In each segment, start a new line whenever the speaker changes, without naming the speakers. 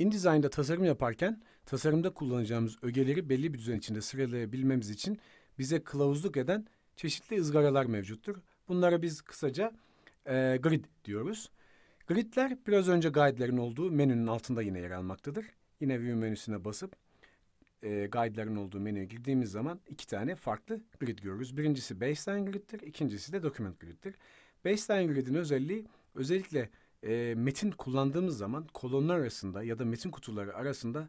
InDesign'da tasarım yaparken tasarımda kullanacağımız ögeleri belli bir düzen içinde sıralayabilmemiz için bize kılavuzluk eden çeşitli ızgaralar mevcuttur. Bunlara biz kısaca e, grid diyoruz. Gridler biraz önce guidelerin olduğu menünün altında yine yer almaktadır. Yine view menüsüne basıp e, guidelerin olduğu menüye girdiğimiz zaman iki tane farklı grid görürüz. Birincisi baseline grid'tir, ikincisi de document grid'tir. Baseline grid'in özelliği özellikle e, metin kullandığımız zaman kolonlar arasında ya da metin kutuları arasında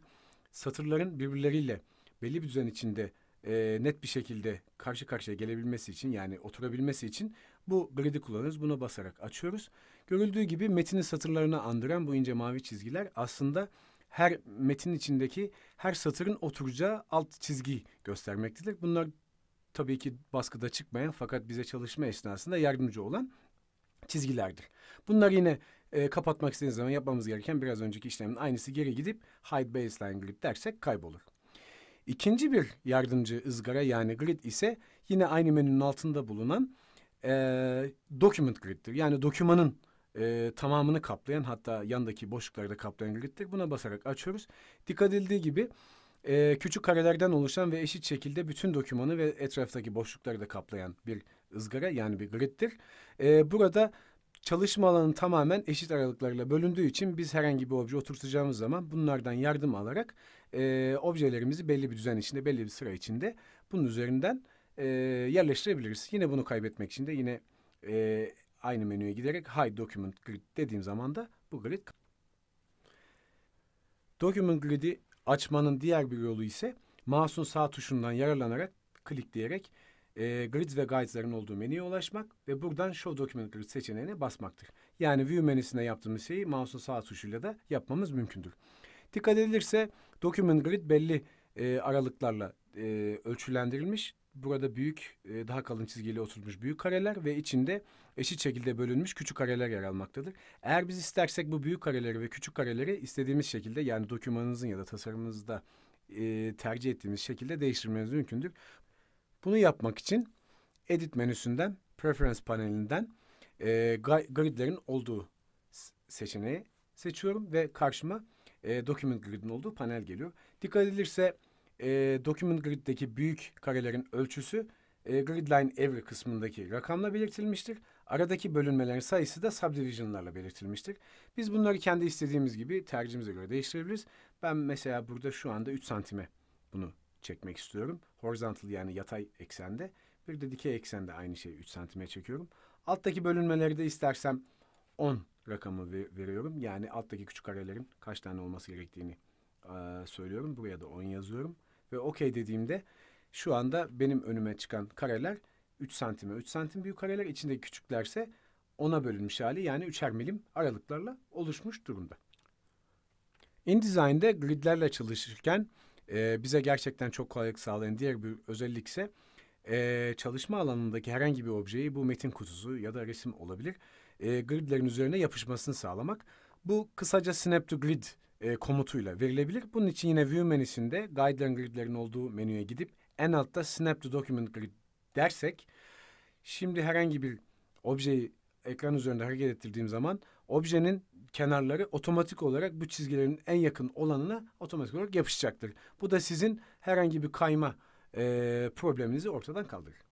satırların birbirleriyle belli bir düzen içinde e, net bir şekilde karşı karşıya gelebilmesi için yani oturabilmesi için bu grid'i kullanıyoruz. Buna basarak açıyoruz. Görüldüğü gibi metinin satırlarını andıran bu ince mavi çizgiler aslında her metin içindeki her satırın oturacağı alt çizgi göstermektedir. Bunlar tabii ki baskıda çıkmayan fakat bize çalışma esnasında yardımcı olan çizgilerdir. Bunlar yine e, kapatmak istediğiniz zaman yapmamız gereken biraz önceki işlemin aynısı geri gidip hide baseline grip dersek kaybolur. İkinci bir yardımcı ızgara yani grid ise yine aynı menünün altında bulunan e, document grid'tir. Yani dokümanın e, tamamını kaplayan hatta yandaki boşlukları da kaplayan grid'tir. Buna basarak açıyoruz. Dikkat edildiği gibi e, küçük karelerden oluşan ve eşit şekilde bütün dokümanı ve etraftaki boşlukları da kaplayan bir ızgara yani bir griddir. E, ee, burada çalışma alanı tamamen eşit aralıklarla bölündüğü için biz herhangi bir obje oturtacağımız zaman bunlardan yardım alarak e, objelerimizi belli bir düzen içinde, belli bir sıra içinde bunun üzerinden e, yerleştirebiliriz. Yine bunu kaybetmek için de yine e, aynı menüye giderek Hide Document Grid dediğim zaman da bu grid. Document Grid'i açmanın diğer bir yolu ise mouse'un sağ tuşundan yararlanarak klikleyerek e, grids ve guides'ların olduğu menüye ulaşmak ve buradan Show Document Grid seçeneğine basmaktır. Yani View menüsünde yaptığımız şeyi mouse'un sağ tuşuyla da yapmamız mümkündür. Dikkat edilirse Document Grid belli e, aralıklarla e, ölçülendirilmiş. Burada büyük, e, daha kalın çizgiyle oturmuş büyük kareler ve içinde eşit şekilde bölünmüş küçük kareler yer almaktadır. Eğer biz istersek bu büyük kareleri ve küçük kareleri istediğimiz şekilde yani dokümanınızın ya da tasarımınızda e, tercih ettiğimiz şekilde değiştirmeniz mümkündür. Bunu yapmak için Edit menüsünden, Preference panelinden e, gridlerin olduğu seçeneği seçiyorum ve karşıma e, Document Grid'in olduğu panel geliyor. Dikkat edilirse e, Document Grid'deki büyük karelerin ölçüsü e, Gridline Every kısmındaki rakamla belirtilmiştir. Aradaki bölünmelerin sayısı da subdivisionlarla belirtilmiştir. Biz bunları kendi istediğimiz gibi tercihimize göre değiştirebiliriz. Ben mesela burada şu anda 3 santime bunu çekmek istiyorum. Horizontal yani yatay eksende. Bir de dikey eksende aynı şeyi 3 santime çekiyorum. Alttaki bölünmeleri de istersem 10 rakamı veriyorum. Yani alttaki küçük karelerin kaç tane olması gerektiğini e, söylüyorum. Buraya da 10 yazıyorum. Ve okey dediğimde şu anda benim önüme çıkan kareler 3 santime 3 santim büyük kareler. içindeki küçüklerse 10'a bölünmüş hali yani 3'er milim aralıklarla oluşmuş durumda. InDesign'de gridlerle çalışırken e, bize gerçekten çok kolaylık sağlayan diğer bir özellik ise e, çalışma alanındaki herhangi bir objeyi bu metin kutusu ya da resim olabilir e, gridlerin üzerine yapışmasını sağlamak. Bu kısaca snap to grid e, komutuyla verilebilir. Bunun için yine view menüsünde guideline gridlerin olduğu menüye gidip en altta snap to document grid dersek şimdi herhangi bir objeyi ekran üzerinde hareket ettirdiğim zaman objenin kenarları otomatik olarak bu çizgilerin en yakın olanına otomatik olarak yapışacaktır. Bu da sizin herhangi bir kayma e, probleminizi ortadan kaldırır.